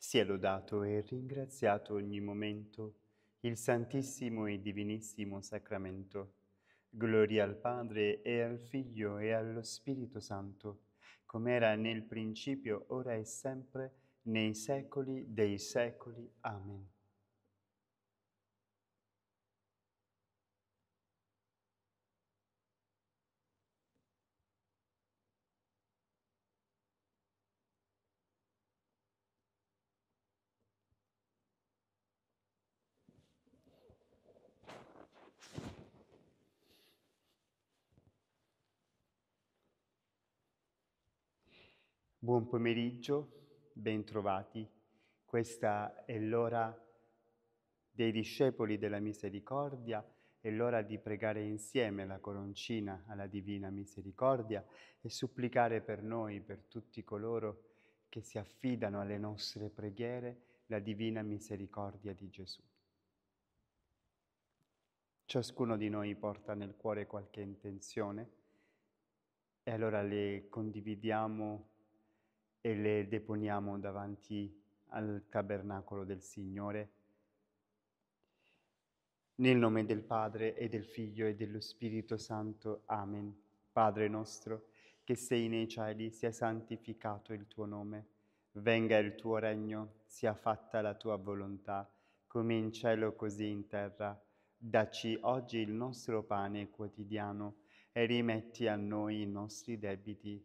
Sia lodato e ringraziato ogni momento il Santissimo e Divinissimo Sacramento. Gloria al Padre e al Figlio e allo Spirito Santo, come era nel principio, ora e sempre, nei secoli dei secoli. Amen. Buon pomeriggio, bentrovati. Questa è l'ora dei discepoli della misericordia, è l'ora di pregare insieme la coroncina alla divina misericordia e supplicare per noi, per tutti coloro che si affidano alle nostre preghiere, la divina misericordia di Gesù. Ciascuno di noi porta nel cuore qualche intenzione e allora le condividiamo e le deponiamo davanti al tabernacolo del Signore. Nel nome del Padre e del Figlio e dello Spirito Santo. Amen. Padre nostro, che sei nei cieli, sia santificato il tuo nome. Venga il tuo regno, sia fatta la tua volontà, come in cielo così in terra. Dacci oggi il nostro pane quotidiano e rimetti a noi i nostri debiti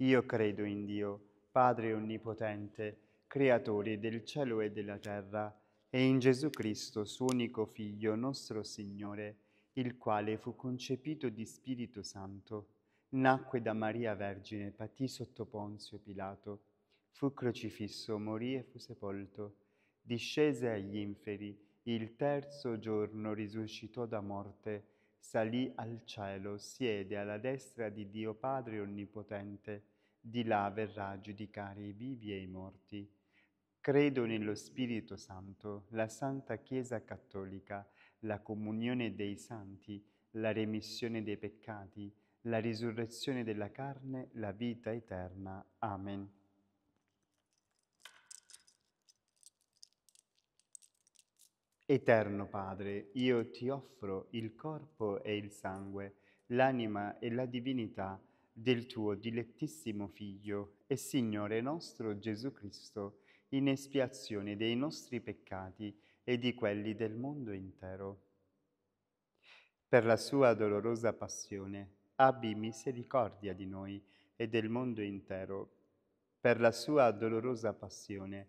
Io credo in Dio, Padre Onnipotente, Creatore del cielo e della terra, e in Gesù Cristo, suo unico Figlio, nostro Signore, il quale fu concepito di Spirito Santo, nacque da Maria Vergine, patì sotto Ponzio Pilato, fu crocifisso, morì e fu sepolto, discese agli inferi, il terzo giorno risuscitò da morte, salì al cielo, siede alla destra di Dio Padre Onnipotente, di là verrà a giudicare i vivi e i morti. Credo nello Spirito Santo, la Santa Chiesa Cattolica, la comunione dei santi, la remissione dei peccati, la risurrezione della carne, la vita eterna. Amen. Eterno Padre, io ti offro il corpo e il sangue, l'anima e la divinità del tuo dilettissimo Figlio e Signore nostro Gesù Cristo, in espiazione dei nostri peccati e di quelli del mondo intero. Per la sua dolorosa passione, abbi misericordia di noi e del mondo intero. Per la sua dolorosa passione,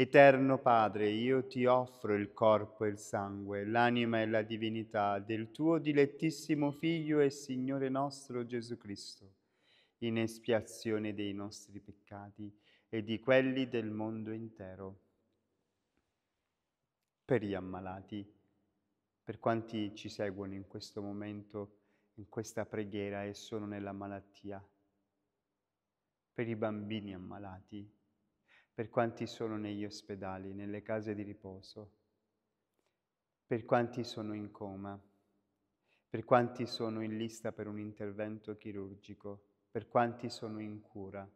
Eterno Padre, io ti offro il corpo e il sangue, l'anima e la divinità del tuo dilettissimo Figlio e Signore nostro Gesù Cristo, in espiazione dei nostri peccati e di quelli del mondo intero. Per gli ammalati, per quanti ci seguono in questo momento, in questa preghiera e sono nella malattia, per i bambini ammalati, per quanti sono negli ospedali, nelle case di riposo, per quanti sono in coma, per quanti sono in lista per un intervento chirurgico, per quanti sono in cura.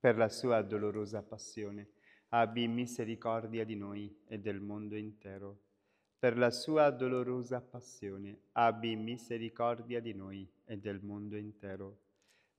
Per la sua dolorosa passione, abbi misericordia di noi e del mondo intero. Per la sua dolorosa passione, abbi misericordia di noi e del mondo intero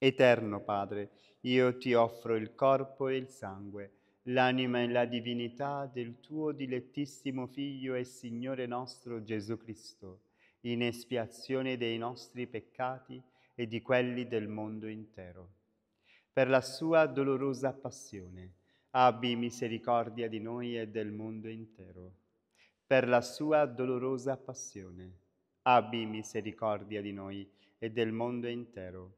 Eterno Padre, io ti offro il corpo e il sangue, l'anima e la divinità del tuo dilettissimo Figlio e Signore nostro Gesù Cristo, in espiazione dei nostri peccati e di quelli del mondo intero. Per la sua dolorosa passione, abbi misericordia di noi e del mondo intero. Per la sua dolorosa passione, abbi misericordia di noi e del mondo intero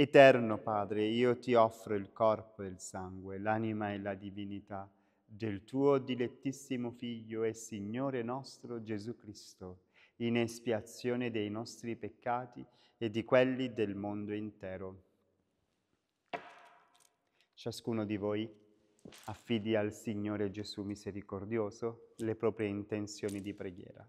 Eterno Padre, io ti offro il corpo e il sangue, l'anima e la divinità del tuo dilettissimo Figlio e Signore nostro Gesù Cristo, in espiazione dei nostri peccati e di quelli del mondo intero. Ciascuno di voi affidi al Signore Gesù misericordioso le proprie intenzioni di preghiera.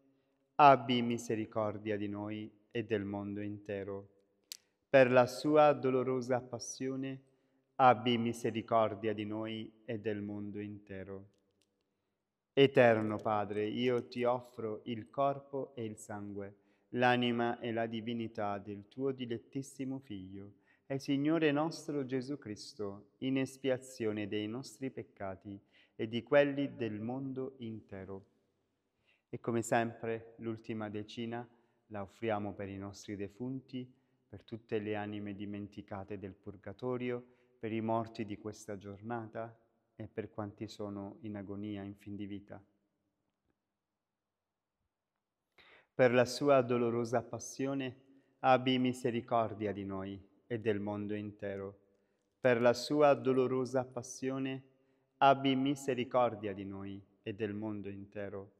abbi misericordia di noi e del mondo intero. Per la sua dolorosa passione, abbi misericordia di noi e del mondo intero. Eterno Padre, io ti offro il corpo e il sangue, l'anima e la divinità del tuo dilettissimo Figlio, e Signore nostro Gesù Cristo, in espiazione dei nostri peccati e di quelli del mondo intero e come sempre l'ultima decina la offriamo per i nostri defunti, per tutte le anime dimenticate del purgatorio, per i morti di questa giornata e per quanti sono in agonia in fin di vita. Per la sua dolorosa passione abbi misericordia di noi e del mondo intero. Per la sua dolorosa passione abbi misericordia di noi e del mondo intero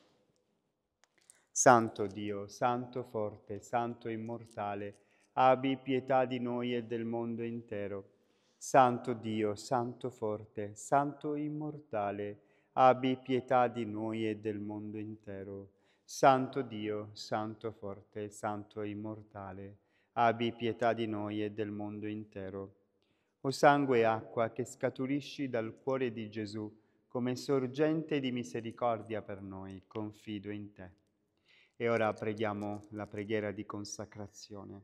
Santo Dio, Santo forte, Santo immortale, abbi pietà di noi e del mondo intero. Santo Dio, Santo forte, Santo immortale, abbi pietà di noi e del mondo intero. Santo Dio, Santo forte, Santo immortale, abbi pietà di noi e del mondo intero. O sangue e acqua che scaturisci dal cuore di Gesù come sorgente di misericordia per noi, confido in te. E ora preghiamo la preghiera di consacrazione.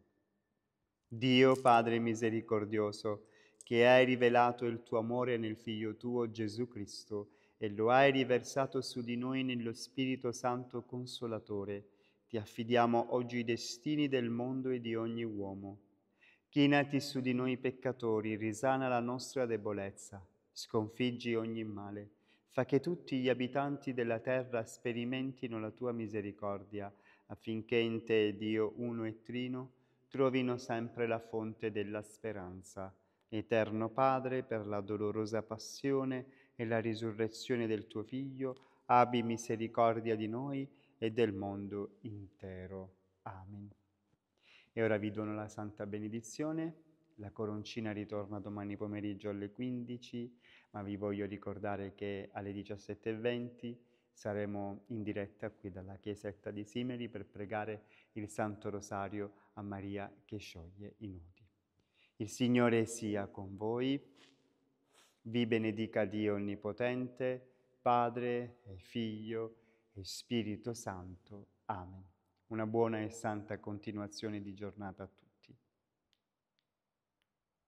Dio Padre misericordioso, che hai rivelato il tuo amore nel Figlio tuo Gesù Cristo e lo hai riversato su di noi nello Spirito Santo Consolatore, ti affidiamo oggi i destini del mondo e di ogni uomo. Chinati su di noi peccatori, risana la nostra debolezza, sconfiggi ogni male fa che tutti gli abitanti della terra sperimentino la tua misericordia, affinché in te, Dio uno e trino, trovino sempre la fonte della speranza. Eterno Padre, per la dolorosa passione e la risurrezione del tuo Figlio, abbi misericordia di noi e del mondo intero. Amen. E ora vi dono la santa benedizione. La coroncina ritorna domani pomeriggio alle 15 ma vi voglio ricordare che alle 17.20 saremo in diretta qui dalla chiesetta di Simeri per pregare il Santo Rosario a Maria che scioglie i nodi. Il Signore sia con voi, vi benedica Dio Onnipotente, Padre e Figlio e Spirito Santo. Amen. Una buona e santa continuazione di giornata a tutti.